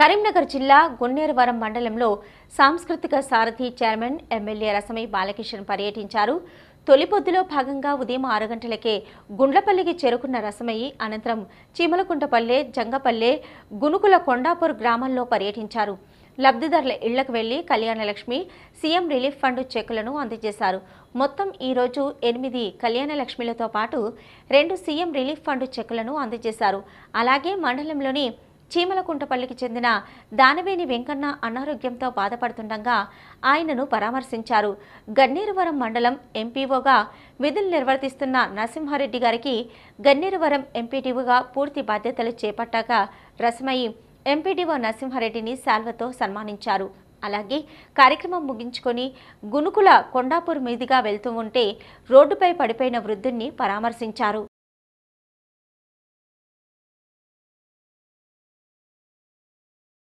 కరీంనగర్ జిల్లా గున్నేరవరం మండలంలో సాంస్కృతిక సారథి చైర్మన్ ఎమ్మెల్యే రసమై బాలకిషన్ పర్యటించారు తొలిపొద్దులో భాగంగా ఉదయం ఆరు గంటలకే గుండ్లపల్లికి చేరుకున్న రసమయ్యి అనంతరం చీమలకుంటపల్లె జంగపల్లె గునుకుల కొండాపూర్ గ్రామంలో పర్యటించారు లబ్ధిదారుల ఇళ్లకు వెళ్లి కళ్యాణలక్ష్మి సీఎం రిలీఫ్ ఫండ్ చెక్కులను అందజేశారు మొత్తం ఈరోజు ఎనిమిది కళ్యాణలక్ష్మిలతో పాటు రెండు సీఎం రిలీఫ్ ఫండ్ చెక్కులను అందజేశారు అలాగే మండలంలోని చీమలకుంటపల్లికి చెందిన దానవేని వెంకన్న అనారోగ్యంతో బాధపడుతుండగా ఆయనను పరామర్శించారు గన్నేరువరం మండలం ఎంపీఓగా విధులు నిర్వర్తిస్తున్న నరసింహారెడ్డి గారికి గన్నేరువరం ఎంపీటీవోగా పూర్తి బాధ్యతలు చేపట్టాక రసమయ్యి ఎంపీటీవో నరసింహారెడ్డిని శాల్వతో సన్మానించారు అలాగే కార్యక్రమం ముగించుకొని గునుకుల కొండాపూర్ మీదుగా వెళ్తూ ఉంటే రోడ్డుపై పడిపోయిన వృద్ధుణ్ణి పరామర్శించారు